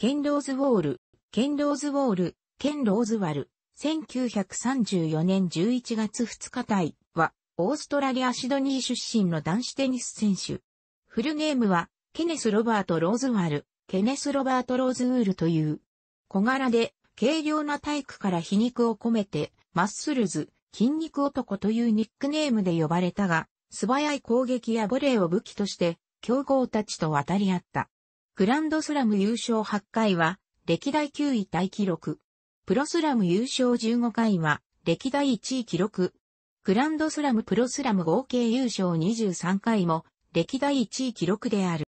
ケンローズウォール、ケンローズウォール、ケンローズワル、1934年11月2日対は、オーストラリアシドニー出身の男子テニス選手。フルネームは、ケネス・ロバート・ローズワル、ケネス・ロバート・ローズウールという、小柄で、軽量な体育から皮肉を込めて、マッスルズ、筋肉男というニックネームで呼ばれたが、素早い攻撃やボレーを武器として、強豪たちと渡り合った。グランドスラム優勝8回は、歴代9位タイ記録。プロスラム優勝15回は、歴代1位記録。グランドスラムプロスラム合計優勝23回も、歴代1位記録である。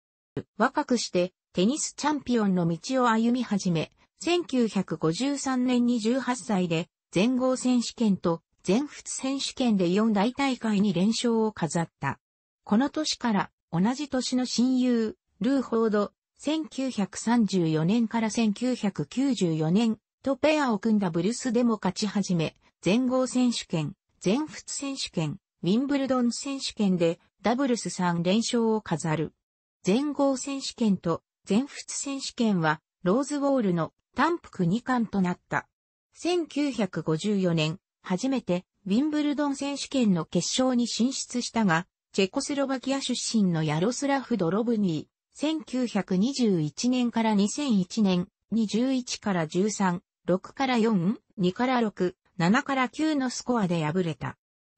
若くして、テニスチャンピオンの道を歩み始め、1953年に18歳で、全豪選手権と全仏選手権で4大大会に連勝を飾った。この年から、同じ年の親友、ルー・フォード、1934年から1994年とペアを組んだブルスでも勝ち始め、全豪選手権、全仏選手権、ウィンブルドン選手権でダブルス3連勝を飾る。全豪選手権と全仏選手権はローズウォールの単服2冠となった。1954年、初めてウィンブルドン選手権の決勝に進出したが、チェコスロバキア出身のヤロスラフ・ドロブニー、1921年から2001年2 1から13、6から4、2から6、7から9のスコアで敗れた。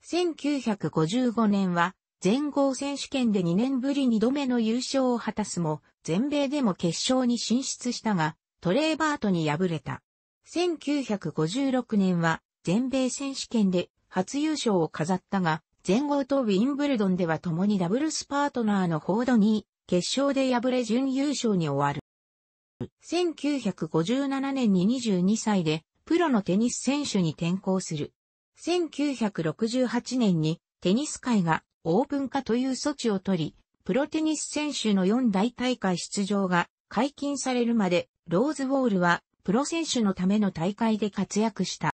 1955年は全豪選手権で2年ぶり2度目の優勝を果たすも、全米でも決勝に進出したが、トレーバートに敗れた。1956年は全米選手権で初優勝を飾ったが、全豪とウィンブルドンでは共にダブルスパートナーのホードニー、決勝で敗れ準優勝に終わる。1957年に22歳でプロのテニス選手に転向する。1968年にテニス界がオープン化という措置を取り、プロテニス選手の4大大会出場が解禁されるまで、ローズウォールはプロ選手のための大会で活躍した。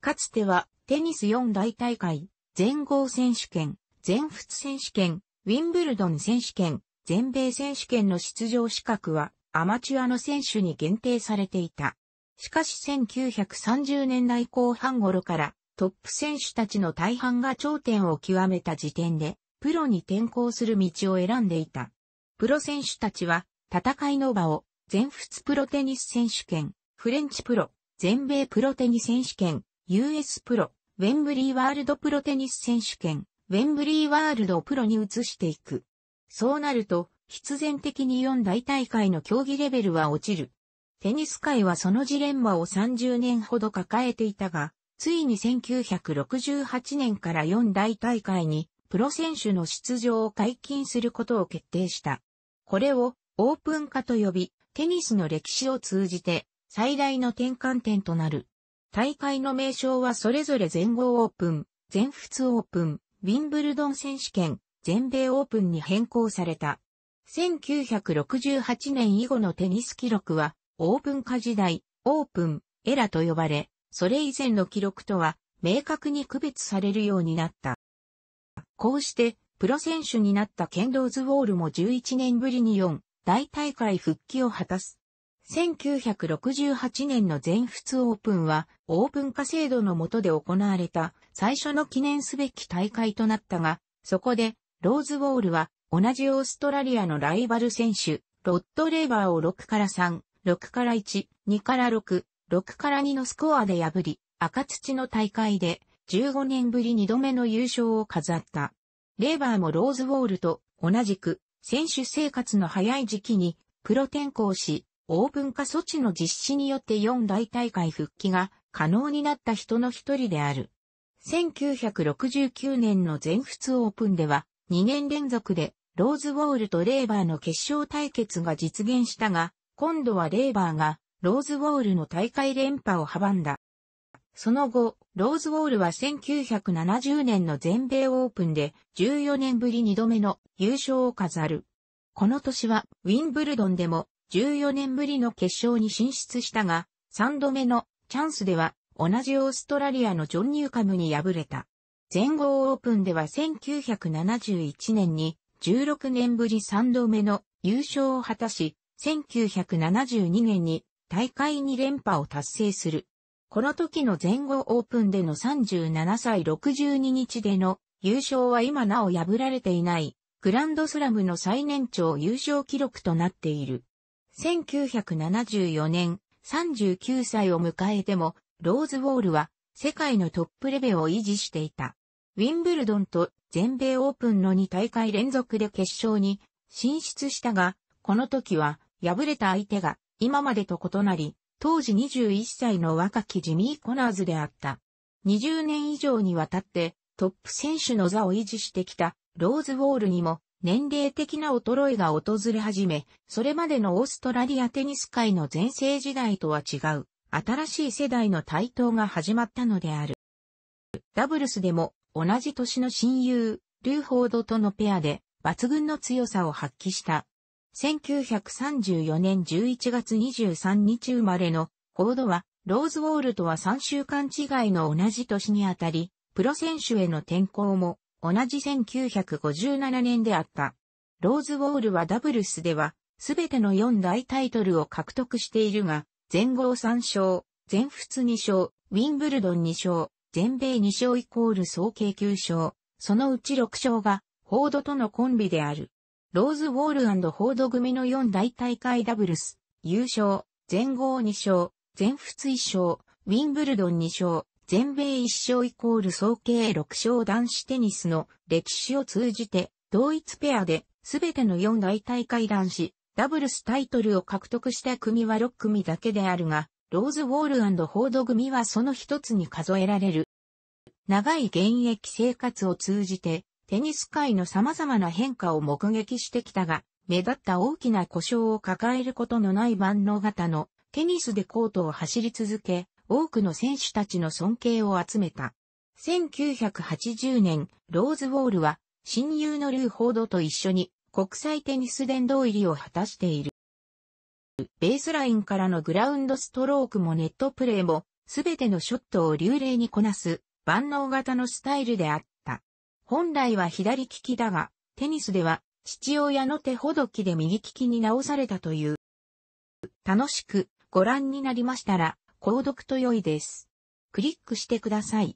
かつてはテニス4大大会、全豪選手権、全仏選手権、ウィンブルドン選手権、全米選手権の出場資格はアマチュアの選手に限定されていた。しかし1930年代後半頃からトップ選手たちの大半が頂点を極めた時点でプロに転向する道を選んでいた。プロ選手たちは戦いの場を全仏プロテニス選手権、フレンチプロ、全米プロテニス選手権、US プロ、ウェンブリーワールドプロテニス選手権、ウェンブリーワールドをプロに移していく。そうなると、必然的に四大大会の競技レベルは落ちる。テニス界はそのジレンマを30年ほど抱えていたが、ついに1968年から四大大会にプロ選手の出場を解禁することを決定した。これをオープン化と呼び、テニスの歴史を通じて最大の転換点となる。大会の名称はそれぞれ全豪オープン、全仏オープン、ウィンブルドン選手権、全米オープンに変更された。1968年以後のテニス記録は、オープン化時代、オープン、エラと呼ばれ、それ以前の記録とは、明確に区別されるようになった。こうして、プロ選手になったケンドーズ・ウォールも11年ぶりに4、大大会復帰を果たす。1968年の全仏オープンは、オープン化制度の下で行われた最初の記念すべき大会となったが、そこで、ローズウォールは、同じオーストラリアのライバル選手、ロッドレーバーを6から3、6から1、2から6、6から2のスコアで破り、赤土の大会で15年ぶり2度目の優勝を飾った。レーバーもローズウォールと同じく選手生活の早い時期にプロ転向し、オープン化措置の実施によって4大大会復帰が可能になった人の一人である。1969年の全仏オープンでは2年連続でローズウォールとレーバーの決勝対決が実現したが、今度はレーバーがローズウォールの大会連覇を阻んだ。その後、ローズウォールは1970年の全米オープンで14年ぶり2度目の優勝を飾る。この年はウィンブルドンでも14年ぶりの決勝に進出したが、3度目のチャンスでは同じオーストラリアのジョン・ニューカムに敗れた。全豪オープンでは1971年に16年ぶり3度目の優勝を果たし、1972年に大会2連覇を達成する。この時の全豪オープンでの37歳62日での優勝は今なお破られていないグランドスラムの最年長優勝記録となっている。1974年39歳を迎えても、ローズウォールは世界のトップレベルを維持していた。ウィンブルドンと全米オープンの2大会連続で決勝に進出したが、この時は敗れた相手が今までと異なり、当時21歳の若きジミー・コナーズであった。20年以上にわたってトップ選手の座を維持してきたローズウォールにも年齢的な衰えが訪れ始め、それまでのオーストラリアテニス界の前世時代とは違う、新しい世代の台頭が始まったのである。ダブルスでも、同じ年の親友、ルーフォードとのペアで、抜群の強さを発揮した。1934年11月23日生まれの、フォードは、ローズウォールとは3週間違いの同じ年にあたり、プロ選手への転向も同じ1957年であった。ローズウォールはダブルスでは、すべての4大タイトルを獲得しているが、全豪3勝、全仏2勝、ウィンブルドン2勝、全米2勝イコール総計9勝、そのうち6勝が、フォードとのコンビである。ローズウォールフォード組の4大大会ダブルス、優勝、全豪2勝、全仏1勝、ウィンブルドン2勝、全米一勝イコール総計6勝男子テニスの歴史を通じて、同一ペアで、すべての4大大会男子、ダブルスタイトルを獲得した組は6組だけであるが、ローズウォールホード組はその一つに数えられる。長い現役生活を通じて、テニス界の様々な変化を目撃してきたが、目立った大きな故障を抱えることのない万能型のテニスでコートを走り続け、多くの選手たちの尊敬を集めた。1980年、ローズウォールは親友のルー・フォードと一緒に国際テニス殿堂入りを果たしている。ベースラインからのグラウンドストロークもネットプレーも、すべてのショットを流麗にこなす万能型のスタイルであった。本来は左利きだが、テニスでは父親の手ほどきで右利きに直されたという。楽しくご覧になりましたら、購読と良いです。クリックしてください。